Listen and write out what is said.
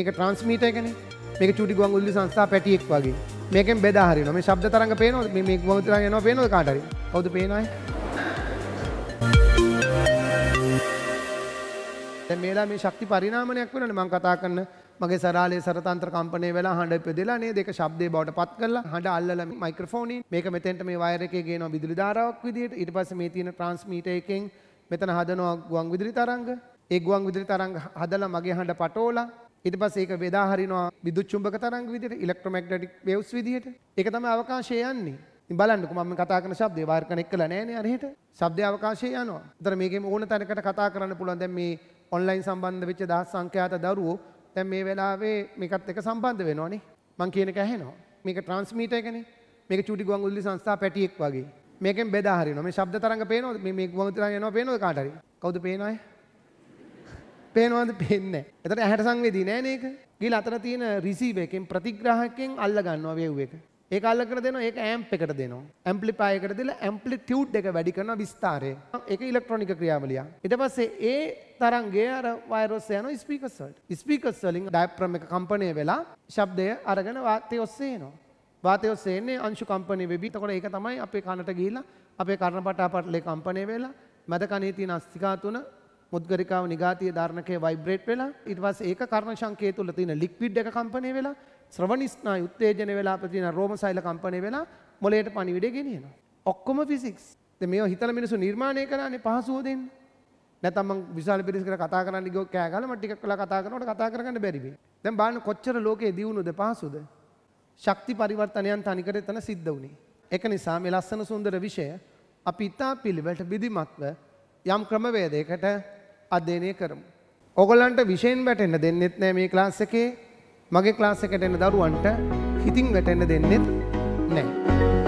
මේක ට්‍රන්ස්මීට එකන මේක චුටි ගුවන් උල්ලි සංස්ථා පැටියෙක් වගේ මේකෙන් බෙදා හරිනවා මේ ශබ්ද තරංග පේනවද මේ මේ ගුවන් තරංග එනවා පේනවද කාට හරි කවුද පේනයි දැන් මේලා මේ ශක්ති පරිණාමනයක් වෙනවනේ මම කතා කරන මගේ සරාලේ සරතන්ත්‍ර කම්පණය වෙලා හඬ ඉපදෙලා නේද ඒක ශබ්දේ බවට පත් කරලා හඬ අල්ලලා මයික්‍රොෆෝනින් මේක මෙතෙන්ට මේ වයර් එකේ ගේනවා විදුලි ධාරාවක් විදියට ඊට පස්සේ මේ තියෙන ට්‍රාන්ස්මීටර් එකෙන් මෙතන හදනවා ගුවන් විදුලි තරංග ඒ ගුවන් විදුලි තරංග හදලා මගේ හඬ පටෝලා ඊට පස්සේ ඒක බෙදා හරිනවා විදුලි චුම්බක තරංග විදිහට ඉලෙක්ට්‍රොමැග්නටික් වේව්ස් විදිහට. ඒක තමයි අවකාශයේ යන්නේ. ඉතින් බලන්නකෝ මම කතා කරන શબ્දේ වාර් කනෙක් කළා නෑනේ අර හෙට. શબ્දේ අවකාශයේ යනවා. ඒතර මේකෙම ඕන තැනකට කතා කරන්න පුළුවන්. දැන් මේ ඔන්ලයින් සම්බන්ධ වෙච්ච දහස් සංඛ්‍යාත දරුවෝ දැන් මේ වෙලාවේ මේකත් එක්ක සම්බන්ධ වෙනවනේ. මං කියන එක ඇහෙනවා. මේක ට්‍රාන්ස්මීටර් එකනේ. මේක චූටි ගුවන් උල්ලි සංස්ථා පැටියෙක් වගේ. මේකෙන් බෙදා හරිනවා. මේ ශබ්ද තරංග පේනවද? මේ මේ ගුවන් තරංග යනවා පේනවද කාට හරි? කවුද පේන අය? පේනවාද පෙන්නේ. එතට ඇහැට සංවේදී නෑ නේක. ගිහින් අතර තියෙන රිසීවර් එකෙන් ප්‍රතිග්‍රාහකයෙන් අල්ල ගන්නවා වේව් එක. ඒක අල්ල කර දෙනවා ඒක ඇම්ප් එකට දෙනවා. ඇම්ප්ලිෆයි එකට දීලා ඇම්ප්ලිටියුඩ් එක වැඩි කරනවා විස්තරය. ඒක ඉලෙක්ට්‍රොනික ක්‍රියාවලියක්. ඊට පස්සේ ඒ තරන්ගේ අර වයරොස් යන ස්පීකර්ස් වලට. ස්පීකර්ස් වලින් ඩයෆ්‍රම් එක කම්පණය වෙලා ශබ්දය අරගෙන වාතය ඔස්සේ එනවා. වාතය ඔස්සේ එන්නේ අංශු කම්පණය වෙවි. එතකොට ඒක තමයි අපේ කනට ගිහිලා අපේ කර්ණපටාපටලේ කම්පණය වෙලා මැද කනේ තියෙන අස්තිකා තුන මුද්ගරිකාව නිගාතිය ධාරණකය වයිබ්‍රේට් වෙලා ඊට පස්සේ ඒක කර්ණ සංකේ තුල තියෙන ලික්විඩ් එක කම්පණය වෙලා ශ්‍රවණ ස්නායු උත්තේජන වෙලා ප්‍රතින රෝමසෛල කම්පණය වෙලා මොළයට පණිවිඩය ගෙනියනවා. ඔක්කොම ෆිසික්ස්. දැන් මේව හිතලා මිනිස්සු නිර්මාණය කරන්නේ පහසුව දෙන්න. නැත්නම් මං විශාල පිරිසකට කතා කරන්න ගියොත් කෑ ගහලා මට ටිකක් වෙලා කතා කරනකොට කතා කරගන්න බැරි වෙයි. දැන් බලන්න කොච්චර ලෝකේ දියුණුවද පහසුද? ශක්ති පරිවර්තනයන් තනිකර එතන සිද්ධ වුණේ. ඒක නිසා මේ ලස්සන සුන්දර විෂය අපි ඉතා පිළිවෙලට විධිමත්ව යම් ක්‍රමවේදයකට අධ්‍යයනය කරමු. ඔගොල්ලන්ට විෂයෙන් වැටෙන්න දෙන්නෙත් නෑ මේ ක්ලාස් එකේ මගේ ක්ලාස් එකට එන දරුවන්ට හිතින් වැටෙන්න දෙන්නෙත් නෑ.